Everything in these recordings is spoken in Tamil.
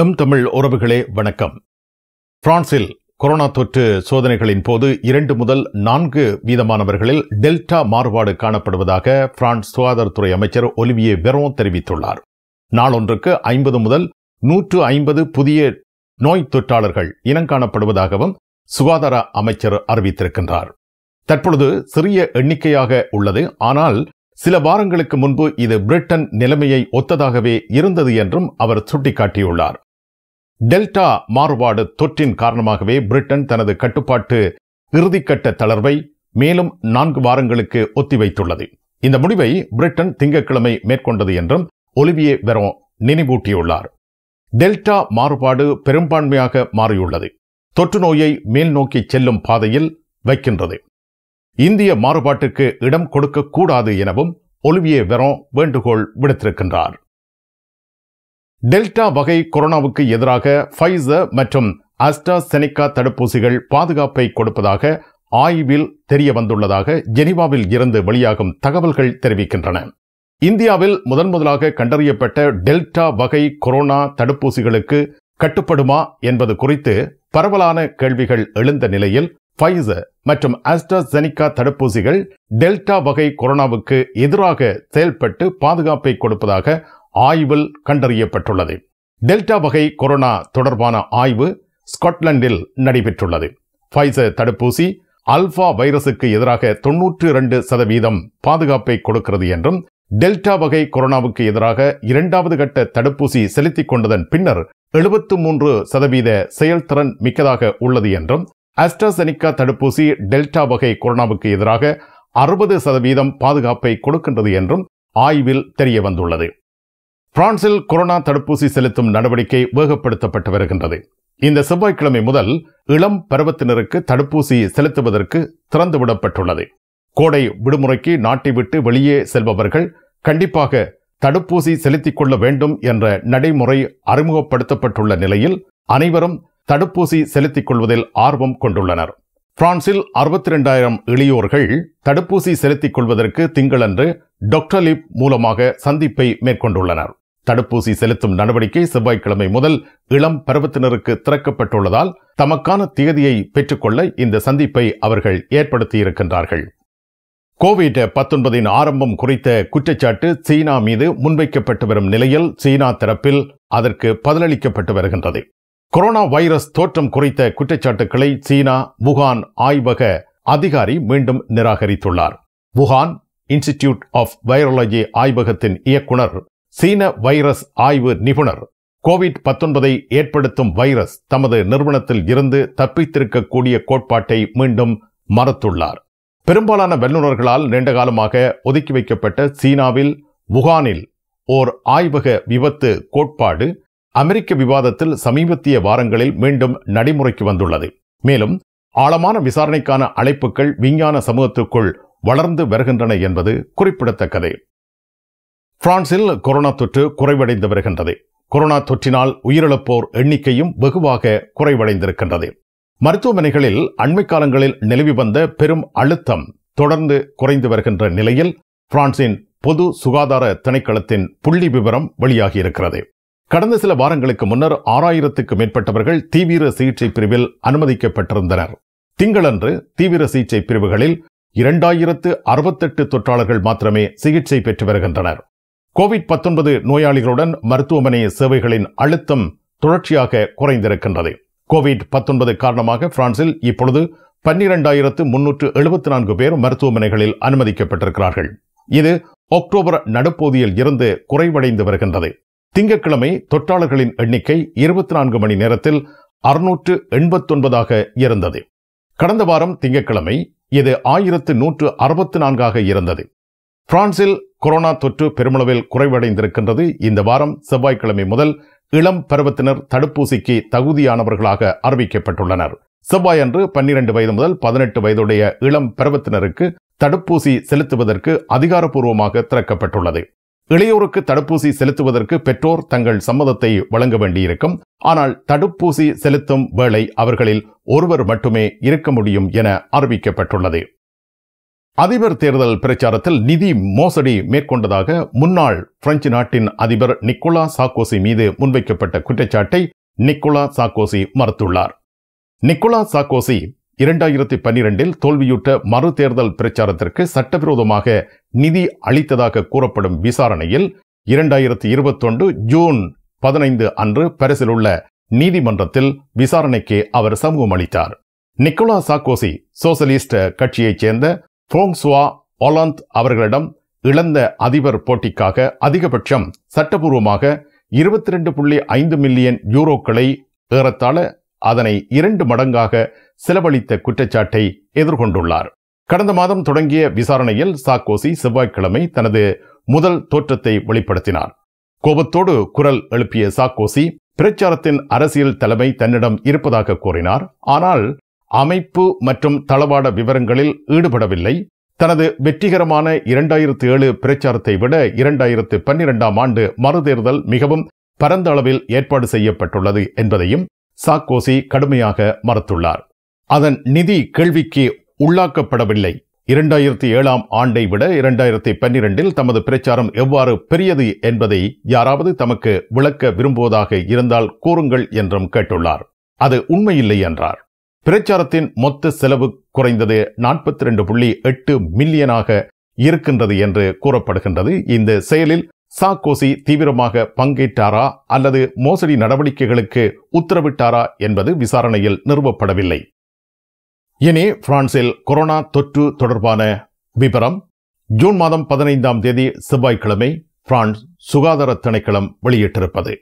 எம் தமிழ் உறவுகளே வணக்கம் பிரான்சில் கொரோனா தொற்று சோதனைகளின் போது இரண்டு முதல் நான்கு வீதமானவர்களில் டெல்டா மாறுபாடு காணப்படுவதாக பிரான்ஸ் சுகாதாரத்துறை அமைச்சர் ஒலிவியே வெரோ தெரிவித்துள்ளார் நாளொன்றுக்கு ஐம்பது முதல் நூற்று ஐம்பது புதிய நோய் தொற்றாளர்கள் இனம் காணப்படுவதாகவும் சுகாதார அமைச்சர் அறிவித்திருக்கின்றார் தற்பொழுது சிறிய எண்ணிக்கையாக உள்ளது ஆனால் சில வாரங்களுக்கு முன்பு இது பிரிட்டன் நிலைமையை ஒத்ததாகவே இருந்தது என்றும் அவர் சுட்டிக்காட்டியுள்ளார் டெல்டா மாறுபாடு தொற்றின் காரணமாகவே பிரிட்டன் தனது கட்டுப்பாட்டு இறுதிக்கட்ட தளர்வை மேலும் நான்கு வாரங்களுக்கு ஒத்திவைத்துள்ளது இந்த முடிவை பிரிட்டன் திங்கட்கிழமை மேற்கொண்டது என்றும் ஒலிவியே வெரோ நினைவூட்டியுள்ளார் டெல்டா மாறுபாடு பெரும்பான்மையாக மாறியுள்ளது தொற்று நோயை மேல் நோக்கி செல்லும் பாதையில் வைக்கின்றது இந்திய மாறுபாட்டுக்கு இடம் கொடுக்கக்கூடாது எனவும் ஒலிவியே வெரோ வேண்டுகோள் விடுத்திருக்கின்றார் டெல்டா வகை கொரோனாவுக்கு எதிராக ஃபைசர் மற்றும் அஸ்டாசெனிகா தடுப்பூசிகள் பாதுகாப்பை கொடுப்பதாக ஆய்வில் தெரிய வந்துள்ளதாக ஜெனிவாவில் இருந்து வெளியாகும் தகவல்கள் தெரிவிக்கின்றன இந்தியாவில் முதன் முதலாக கண்டறியப்பட்ட டெல்டா வகை கொரோனா தடுப்பூசிகளுக்கு கட்டுப்படுமா என்பது குறித்து பரவலான கேள்விகள் எழுந்த நிலையில் ஃபைசர் மற்றும் அஸ்டாசெனிகா தடுப்பூசிகள் டெல்டா வகை கொரோனாவுக்கு எதிராக செயல்பட்டு பாதுகாப்பை கொடுப்பதாக ஆய்வில் கண்டறியப்பட்டுள்ளது டெல்டா வகை கொரோனா தொடர்பான ஆய்வு ஸ்காட்லாண்டில் நடைபெற்றுள்ளது ஃபைசர் தடுப்பூசி அல்ஃபா வைரசுக்கு எதிராக தொன்னூற்று இரண்டு சதவீதம் பாதுகாப்பை கொடுக்கிறது என்றும் டெல்டா வகை கொரோனாவுக்கு எதிராக இரண்டாவது கட்ட தடுப்பூசி செலுத்திக் கொண்டதன் பின்னர் எழுபத்து மூன்று சதவீத செயல்திறன் மிக்கதாக உள்ளது என்றும் அஸ்ட்ராசெனிகா தடுப்பூசி டெல்டா வகை கொரோனாவுக்கு எதிராக அறுபது சதவீதம் பாதுகாப்பை கொடுக்கின்றது என்றும் ஆய்வில் தெரிய வந்துள்ளது பிரான்சில் கொரோனா தடுப்பூசி செலுத்தும் நடவடிக்கை வேகப்படுத்தப்பட்டு வருகின்றது இந்த செவ்வாய்க்கிழமை முதல் இளம் பருவத்தினருக்கு தடுப்பூசி செலுத்துவதற்கு திறந்துவிடப்பட்டுள்ளது கோடை விடுமுறைக்கு நாட்டை விட்டு வெளியே செல்பவர்கள் கண்டிப்பாக தடுப்பூசி செலுத்திக் கொள்ள வேண்டும் என்ற நடைமுறை அறிமுகப்படுத்தப்பட்டுள்ள நிலையில் அனைவரும் தடுப்பூசி செலுத்திக் கொள்வதில் ஆர்வம் கொண்டுள்ளனர் பிரான்சில் அறுபத்தி இரண்டாயிரம் இளையோர்கள் தடுப்பூசி செலுத்திக் கொள்வதற்கு திங்களன்று டொக்டலிப் மூலமாக சந்திப்பை மேற்கொண்டுள்ளனர் தடுப்பூசி செலுத்தும் நடவடிக்கை செவ்வாய்க்கிழமை முதல் இளம் பருவத்தினருக்கு திறக்கப்பட்டுள்ளதால் தமக்கான தேதியை பெற்றுக்கொள்ள இந்த சந்திப்பை அவர்கள் ஏற்படுத்தியிருக்கின்றார்கள் கோவிட் பத்தொன்பதின் ஆரம்பம் குறித்த குற்றச்சாட்டு சீனா மீது முன்வைக்கப்பட்டு வரும் நிலையில் சீனா தரப்பில் அதற்கு பதிலளிக்கப்பட்டு வருகின்றது கொரோனா வைரஸ் தோற்றம் குறித்த குற்றச்சாட்டுக்களை சீனா வுகான் ஆய்வக அதிகாரி மீண்டும் நிராகரித்துள்ளார் வுகான் இன்ஸ்டிடியூட் ஆஃப் வைரலஜி ஆய்வகத்தின் இயக்குனர் சீன வைரஸ் ஆய்வு நிபுணர் கோவிட் பத்தொன்பதை ஏற்படுத்தும் வைரஸ் தமது நிறுவனத்தில் இருந்து தப்பித்திருக்கக்கூடிய கோட்பாட்டை மீண்டும் மறுத்துள்ளார் பெரும்பாலான வல்லுநர்களால் நீண்டகாலமாக ஒதுக்கி வைக்கப்பட்ட சீனாவில் வுகானில் ஓர் ஆய்வக விபத்து கோட்பாடு அமெரிக்க விவாதத்தில் சமீபத்திய வாரங்களில் மீண்டும் நடைமுறைக்கு வந்துள்ளது மேலும் ஆழமான விசாரணைக்கான அழைப்புகள் விஞ்ஞான சமூகத்துக்குள் வளர்ந்து வருகின்றன என்பது குறிப்பிடத்தக்கது பிரான்சில் கொரோனா தொற்று குறைவடைந்து வருகின்றது கொரோனா தொற்றினால் உயிரிழப்போர் எண்ணிக்கையும் வெகுவாக குறைவடைந்திருக்கின்றது மருத்துவமனைகளில் அண்மை காலங்களில் நிலவி வந்த பெரும் அழுத்தம் தொடர்ந்து குறைந்து வருகின்ற நிலையில் பிரான்சின் பொது சுகாதார திணைக்களத்தின் புள்ளி விவரம் வெளியாகியிருக்கிறது கடந்த சில வாரங்களுக்கு முன்னர் ஆறாயிரத்துக்கு மேற்பட்டவர்கள் தீவிர சிகிச்சை பிரிவில் அனுமதிக்கப்பட்டிருந்தனர் திங்களன்று தீவிர சிகிச்சை பிரிவுகளில் இரண்டாயிரத்து அறுபத்தெட்டு தொற்றாளர்கள் மாத்திரமே சிகிச்சை பெற்று வருகின்றனர் கோவிட் பத்தொன்பது நோயாளிகளுடன் மருத்துவமனை சேவைகளின் அழுத்தம் தொடர்ச்சியாக குறைந்திருக்கின்றது கோவிட் பத்தொன்பது காரணமாக பிரான்சில் இப்பொழுது பன்னிரண்டாயிரத்து முன்னூற்று எழுபத்தி நான்கு பேர் மருத்துவமனைகளில் அனுமதிக்கப்பட்டிருக்கிறார்கள் இது அக்டோபர் நடுப்பகுதியில் இருந்து குறைவடைந்து வருகின்றது திங்கட்கிழமை தொற்றாளர்களின் எண்ணிக்கை இருபத்தி நான்கு மணி நேரத்தில் அறுநூற்று எண்பத்தொன்பதாக இருந்தது கடந்த வாரம் திங்கட்கிழமை இது ஆயிரத்து நூற்று அறுபத்தி நான்காக இருந்தது பிரான்சில் கொரோனா தொற்று பெருமளவில் குறைவடைந்திருக்கின்றது இந்த வாரம் செவ்வாய்க்கிழமை முதல் இளம் பருவத்தினர் தடுப்பூசிக்கு தகுதியானவர்களாக அறிவிக்கப்பட்டுள்ளனர் செவ்வாய் அன்று பன்னிரண்டு வயது முதல் பதினெட்டு வயதுடைய இளம் பருவத்தினருக்கு தடுப்பூசி செலுத்துவதற்கு அதிகாரப்பூர்வமாக திறக்கப்பட்டுள்ளது இளையோருக்கு தடுப்பூசி செலுத்துவதற்கு பெற்றோர் தங்கள் சம்மதத்தை வழங்க வேண்டியிருக்கும் ஆனால் தடுப்பூசி செலுத்தும் வேளை அவர்களில் ஒருவர் மட்டுமே இருக்க முடியும் என அறிவிக்கப்பட்டுள்ளது அதிபர் தேர்தல் பிரச்சாரத்தில் நிதி மோசடி மேற்கொண்டதாக முன்னாள் பிரெஞ்சு நாட்டின் அதிபர் நிக்கோலா சாக்கோசி மீது முன்வைக்கப்பட்ட குற்றச்சாட்டை நிக்கோலா சாக்கோசி மறுத்துள்ளார் நிக்கோலா சாக்கோசி இரண்டாயிரத்தி பன்னிரண்டில் தோல்வியுற்ற மறு தேர்தல் பிரச்சாரத்திற்கு சட்டவிரோதமாக நிதி அளித்ததாக கூறப்படும் விசாரணையில் இரண்டாயிரத்தி இருபத்தொன்று ஜூன் பதினைந்து அன்று பரிசில் உள்ள நீதிமன்றத்தில் விசாரணைக்கு அவர் சமூகம் அளித்தார் நிக்கோலா சாக்கோசி சோசலிஸ்ட் கட்சியைச் சேர்ந்த போங்சுவா ஒலாந்த் அவர்களிடம் இழந்த அதிபர் போட்டிக்காக அதிகபட்சம் சட்டபூர்வமாக இருபத்தி ரெண்டு புள்ளி ஐந்து மில்லியன் யூரோக்களை ஏறத்தாழ அதனை இரண்டு மடங்காக செலவழித்த குற்றச்சாட்டை எதிர்கொண்டுள்ளார் கடந்த மாதம் தொடங்கிய விசாரணையில் சாக்கோசி செவ்வாய்க்கிழமை தனது முதல் தோற்றத்தை வெளிப்படுத்தினார் கோபத்தோடு குரல் எழுப்பிய சாக்கோசி பிரச்சாரத்தின் அரசியல் தலைமை தன்னிடம் இருப்பதாக கூறினார் ஆனால் அமைப்பு மற்றும் தளவாட விவரங்களில் ஈடுபடவில்லை தனது வெற்றிகரமான இரண்டாயிரத்து ஏழு பிரச்சாரத்தை விட இரண்டாயிரத்து பன்னிரெண்டாம் ஆண்டு மறுதேர்தல் மிகவும் பரந்த அளவில் ஏற்பாடு செய்யப்பட்டுள்ளது என்பதையும் சாக்கோசி கடுமையாக மறுத்துள்ளார் அதன் நிதி கேள்விக்கு உள்ளாக்கப்படவில்லை இரண்டாயிரத்தி ஏழாம் ஆண்டை விட இரண்டாயிரத்தி பன்னிரெண்டில் தமது பிரச்சாரம் எவ்வாறு பெரியது என்பதை யாராவது தமக்கு விளக்க விரும்புவதாக இருந்தால் கூறுங்கள் என்றும் கேட்டுள்ளார் அது உண்மையில்லை என்றார் பிரச்சாரத்தின் மொத்த செலவு குறைந்தது நாற்பத்தி ரெண்டு புள்ளி எட்டு மில்லியனாக இருக்கின்றது என்று கூறப்படுகின்றது இந்த செயலில் சாக்கோசி தீவிரமாக பங்கேற்றாரா அல்லது மோசடி நடவடிக்கைகளுக்கு உத்தரவிட்டாரா என்பது விசாரணையில் நிறுவப்படவில்லை இனி பிரான்சில் கொரோனா தொற்று தொடர்பான விபரம் ஜூன் மாதம் பதினைந்தாம் தேதி செவ்வாய்க்கிழமை பிரான்ஸ் சுகாதார திணைக்களம் வெளியிட்டிருப்பது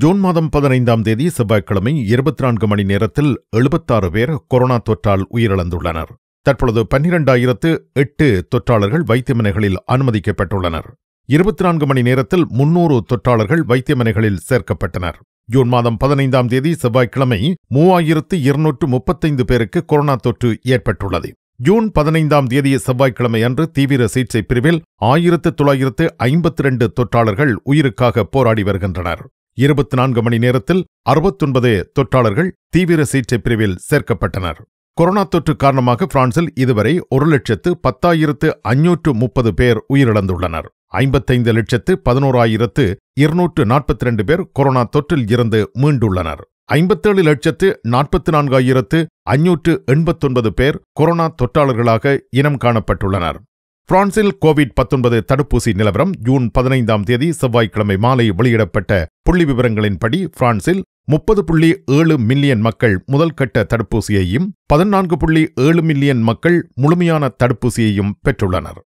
ஜூன் மாதம் பதினைந்தாம் தேதி செவ்வாய்க்கிழமை இருபத்தி நான்கு மணி நேரத்தில் எழுபத்தாறு பேர் கொரோனா தொற்றால் உயிரிழந்துள்ளனர் தற்பொழுது பன்னிரண்டாயிரத்து எட்டு தொற்றாளர்கள் வைத்தியமனைகளில் அனுமதிக்கப்பட்டுள்ளனர் இருபத்தி நான்கு மணி நேரத்தில் முன்னூறு தொற்றாளர்கள் வைத்தியமனைகளில் சேர்க்கப்பட்டனர் ஜூன் மாதம் பதினைந்தாம் தேதி செவ்வாய்க்கிழமை மூவாயிரத்து இருநூற்று முப்பத்தைந்து பேருக்கு கொரோனா தொற்று ஏற்பட்டுள்ளது ஜூன் பதினைந்தாம் தேதி செவ்வாய்க்கிழமை அன்று தீவிர சிகிச்சை பிரிவில் ஆயிரத்து தொள்ளாயிரத்து ஐம்பத்தி ரெண்டு தொற்றாளர்கள் உயிருக்காக போராடி வருகின்றனர் இருபத்தி நான்கு மணி நேரத்தில் அறுபத்தொன்பது தொற்றாளர்கள் தீவிர சிகிச்சை பிரிவில் சேர்க்கப்பட்டனர் கொரோனா தொற்று காரணமாக பிரான்சில் இதுவரை ஒரு லட்சத்து பத்தாயிரத்து அஞ்சூற்று முப்பது பேர் உயிரிழந்துள்ளனர் ஐம்பத்தைந்து லட்சத்து பதினோராயிரத்து இருநூற்று நாற்பத்தி ரெண்டு பேர் கொரோனா தொற்றில் இருந்து மீண்டுள்ளனர் ஐம்பத்தேழு லட்சத்து நாற்பத்தி நான்காயிரத்து அஞ்சூற்று எண்பத்தொன்பது பேர் கொரோனா தொற்றாளர்களாக இனம் காணப்பட்டுள்ளனர் பிரான்சில் கோவிட் பத்தொன்பது தடுப்பூசி நிலவரம் ஜூன் பதினைந்தாம் தேதி செவ்வாய்க்கிழமை மாலை வெளியிடப்பட்ட புள்ளி விவரங்களின்படி பிரான்சில் முப்பது புள்ளி ஏழு மில்லியன் மக்கள் முதல் கட்ட தடுப்பூசியையும் பதினான்கு புள்ளி ஏழு மில்லியன் மக்கள் முழுமையான தடுப்பூசியையும் பெற்றுள்ளனர்